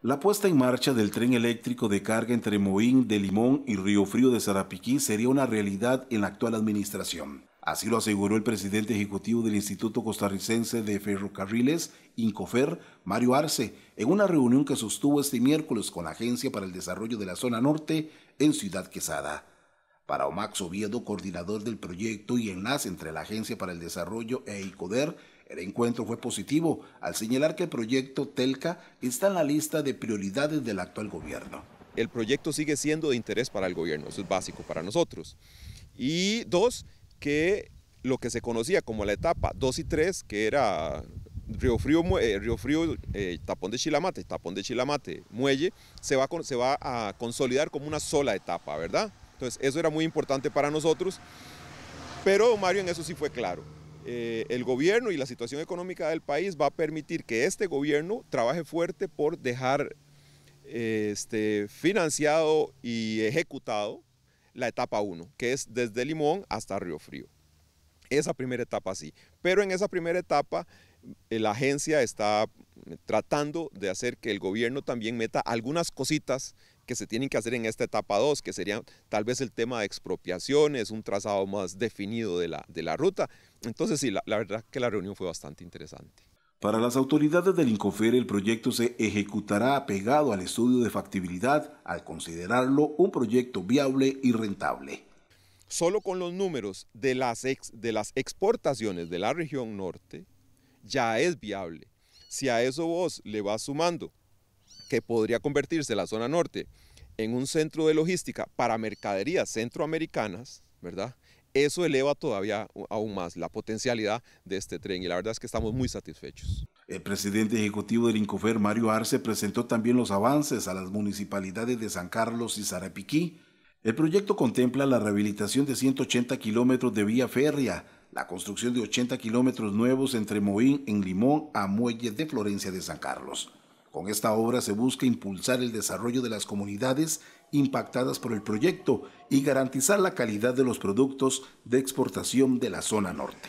La puesta en marcha del tren eléctrico de carga entre Moín de Limón y Río Frío de Sarapiquí sería una realidad en la actual administración. Así lo aseguró el presidente ejecutivo del Instituto Costarricense de Ferrocarriles, INCOFER, Mario Arce, en una reunión que sostuvo este miércoles con la Agencia para el Desarrollo de la Zona Norte en Ciudad Quesada. Para Omax Oviedo, coordinador del proyecto y enlace entre la Agencia para el Desarrollo e ICODER, el encuentro fue positivo al señalar que el proyecto Telca está en la lista de prioridades del actual gobierno. El proyecto sigue siendo de interés para el gobierno, eso es básico para nosotros. Y dos, que lo que se conocía como la etapa 2 y 3, que era Río Frío, eh, eh, Tapón de Chilamate, Tapón de Chilamate, Muelle, se va, se va a consolidar como una sola etapa, ¿verdad? Entonces, eso era muy importante para nosotros, pero Mario en eso sí fue claro. Eh, el gobierno y la situación económica del país va a permitir que este gobierno trabaje fuerte por dejar eh, este, financiado y ejecutado la etapa 1, que es desde Limón hasta Río Frío. Esa primera etapa sí, pero en esa primera etapa eh, la agencia está tratando de hacer que el gobierno también meta algunas cositas que se tienen que hacer en esta etapa 2, que sería tal vez el tema de expropiaciones, un trazado más definido de la, de la ruta. Entonces sí, la, verdad que la reunión fue bastante interesante. Para las autoridades del INCOFER el proyecto se ejecutará apegado al estudio de factibilidad al considerarlo un proyecto viable y rentable. Solo con los números de las, de las exportaciones de la región norte ya es viable. Si a eso vos le vas sumando que podría convertirse la zona norte en un centro de logística para mercaderías centroamericanas, ¿verdad? Eso eleva todavía aún más la potencialidad de este tren y la verdad es que estamos muy satisfechos. El presidente ejecutivo del Incofer, Mario Arce, presentó también los avances a las municipalidades de San Carlos y Sarapiquí. El proyecto contempla la rehabilitación de 180 kilómetros de vía férrea, la construcción de 80 kilómetros nuevos entre Moín en Limón a Muelles de Florencia de San Carlos. Con esta obra se busca impulsar el desarrollo de las comunidades impactadas por el proyecto y garantizar la calidad de los productos de exportación de la zona norte.